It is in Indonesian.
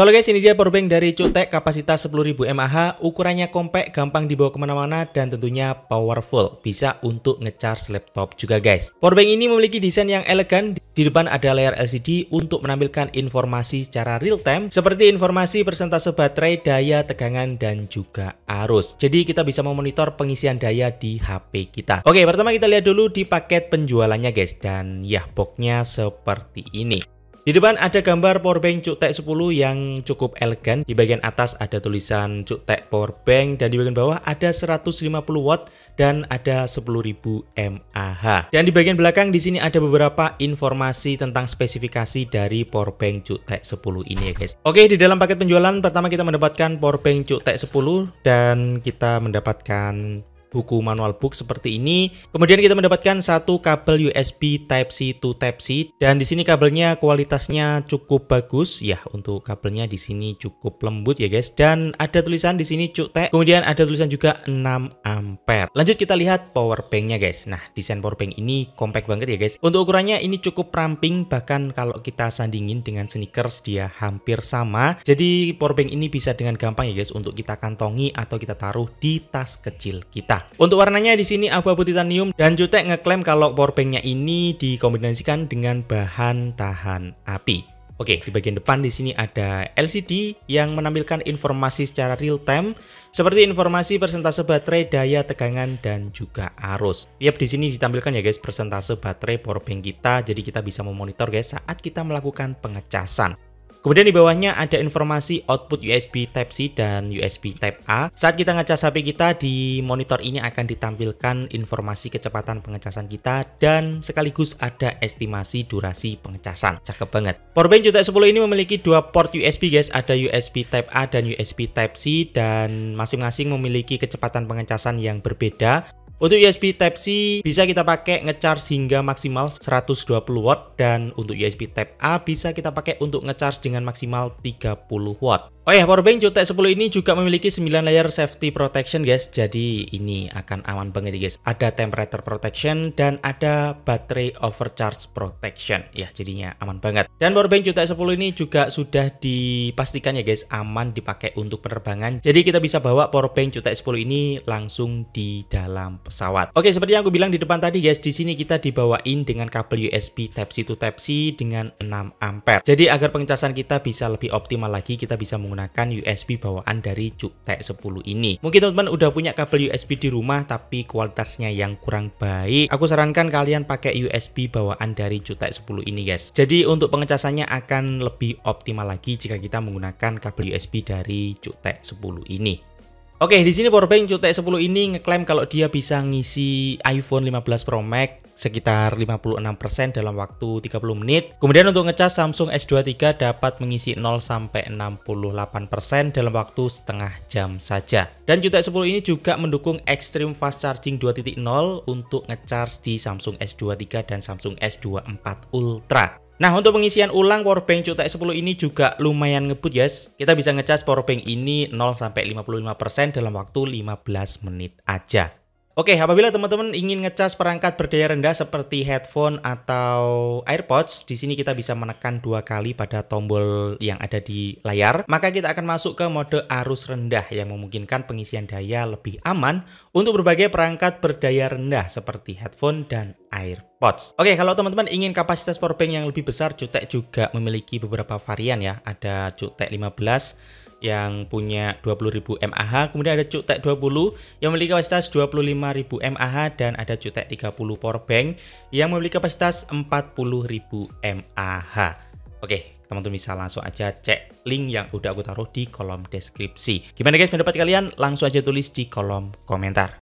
Soalnya guys, ini dia powerbank dari Cutek kapasitas 10.000 mAh, ukurannya kompak, gampang dibawa kemana-mana, dan tentunya powerful, bisa untuk ngecharge laptop juga guys. Powerbank ini memiliki desain yang elegan, di depan ada layar LCD untuk menampilkan informasi secara real time, seperti informasi persentase baterai, daya, tegangan, dan juga arus. Jadi kita bisa memonitor pengisian daya di HP kita. Oke, pertama kita lihat dulu di paket penjualannya guys, dan ya boxnya seperti ini. Di depan ada gambar powerbank Cuktek 10 yang cukup elegan. Di bagian atas ada tulisan Cuktek powerbank dan di bagian bawah ada 150 watt dan ada 10.000 mAh. Dan di bagian belakang di sini ada beberapa informasi tentang spesifikasi dari powerbank Cuktek 10 ini ya guys. Oke, di dalam paket penjualan pertama kita mendapatkan powerbank Cuktek 10 dan kita mendapatkan buku manual book seperti ini. Kemudian kita mendapatkan satu kabel USB Type-C to Type-C dan di sini kabelnya kualitasnya cukup bagus ya untuk kabelnya di sini cukup lembut ya guys dan ada tulisan di sini cuktek. Kemudian ada tulisan juga 6 ampere. Lanjut kita lihat power banknya guys. Nah, desain power bank ini compact banget ya guys. Untuk ukurannya ini cukup ramping bahkan kalau kita sandingin dengan sneakers dia hampir sama. Jadi power bank ini bisa dengan gampang ya guys untuk kita kantongi atau kita taruh di tas kecil kita merah. untuk warnanya di sini abu-abu titanium dan Jutek ngeklaim kalau powerbanknya ini dikombinasikan dengan bahan tahan api. Oke, di bagian depan di sini ada LCD yang menampilkan informasi secara real time seperti informasi persentase baterai, daya tegangan dan juga arus. Yap, di sini ditampilkan ya guys persentase baterai powerbank kita. Jadi kita bisa memonitor guys saat kita melakukan pengecasan. Kemudian di bawahnya ada informasi output USB Type-C dan USB Type-A. Saat kita ngecas HP kita, di monitor ini akan ditampilkan informasi kecepatan pengecasan kita dan sekaligus ada estimasi durasi pengecasan. Cakep banget. Powerbank jutek 10 ini memiliki dua port USB guys, ada USB Type-A dan USB Type-C dan masing-masing memiliki kecepatan pengecasan yang berbeda. Untuk USB Type-C bisa kita pakai ngecharge hingga maksimal 120 watt dan untuk USB Type A bisa kita pakai untuk ngecharge dengan maksimal 30 watt. Oh ya, powerbank Jotek 10 ini juga memiliki 9 layer safety protection guys. Jadi ini akan aman banget guys. Ada temperature protection dan ada battery overcharge protection. Ya, jadinya aman banget. Dan powerbank Jotek 10 ini juga sudah dipastikan ya guys aman dipakai untuk penerbangan. Jadi kita bisa bawa powerbank Jotek 10 ini langsung di dalam pesawat. Oke, seperti yang aku bilang di depan tadi guys, di sini kita dibawain dengan kabel USB Type C to Type C dengan 6 ampere. Jadi agar pengecasan kita bisa lebih optimal lagi, kita bisa menggunakan USB bawaan dari Cuptek 10 ini. Mungkin teman-teman udah punya kabel USB di rumah tapi kualitasnya yang kurang baik. Aku sarankan kalian pakai USB bawaan dari Cuptek 10 ini guys. Jadi untuk pengecasannya akan lebih optimal lagi jika kita menggunakan kabel USB dari Cuptek 10 ini. Oke, di sini powerbank Cutek 10 ini ngeklaim kalau dia bisa ngisi iPhone 15 Pro Max sekitar 56% dalam waktu 30 menit. Kemudian untuk ngecas Samsung S23 dapat mengisi 0 sampai 68% dalam waktu setengah jam saja. Dan Jutek 10 ini juga mendukung Extreme Fast Charging 2.0 untuk ngecharge di Samsung S23 dan Samsung S24 Ultra. Nah untuk pengisian ulang powerbank Cutek 10 ini juga lumayan ngebut guys. Kita bisa ngecas powerbank ini 0-55% dalam waktu 15 menit aja. Oke, apabila teman-teman ingin ngecas perangkat berdaya rendah seperti headphone atau AirPods, di sini kita bisa menekan dua kali pada tombol yang ada di layar, maka kita akan masuk ke mode arus rendah yang memungkinkan pengisian daya lebih aman untuk berbagai perangkat berdaya rendah seperti headphone dan AirPods. Oke, kalau teman-teman ingin kapasitas powerbank yang lebih besar, Jutek juga memiliki beberapa varian ya. Ada Jutek 15, yang punya 20.000 mAh, kemudian ada Cutek 20 yang memiliki kapasitas 25.000 mAh dan ada Cutek 30 power bank yang memiliki kapasitas 40.000 mAh. Oke, teman-teman bisa langsung aja cek link yang udah aku taruh di kolom deskripsi. Gimana guys pendapat kalian? Langsung aja tulis di kolom komentar.